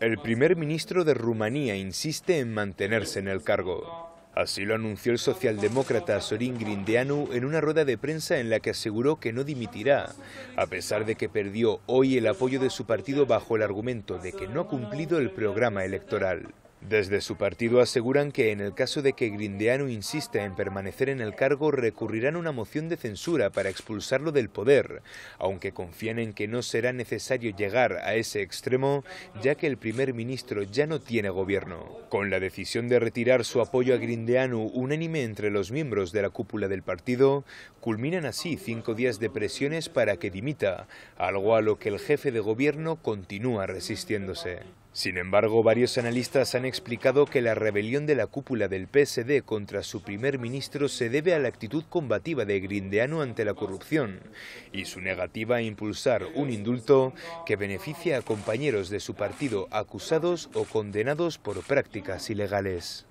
El primer ministro de Rumanía insiste en mantenerse en el cargo. Así lo anunció el socialdemócrata Sorin Grindeanu en una rueda de prensa en la que aseguró que no dimitirá, a pesar de que perdió hoy el apoyo de su partido bajo el argumento de que no ha cumplido el programa electoral. Desde su partido aseguran que en el caso de que Grindeanu insista en permanecer en el cargo recurrirán una moción de censura para expulsarlo del poder, aunque confían en que no será necesario llegar a ese extremo ya que el primer ministro ya no tiene gobierno. Con la decisión de retirar su apoyo a Grindeanu unánime entre los miembros de la cúpula del partido, culminan así cinco días de presiones para que dimita, algo a lo que el jefe de gobierno continúa resistiéndose. Sin embargo, varios analistas han explicado que la rebelión de la cúpula del PSD contra su primer ministro se debe a la actitud combativa de Grindeano ante la corrupción y su negativa a impulsar un indulto que beneficia a compañeros de su partido acusados o condenados por prácticas ilegales.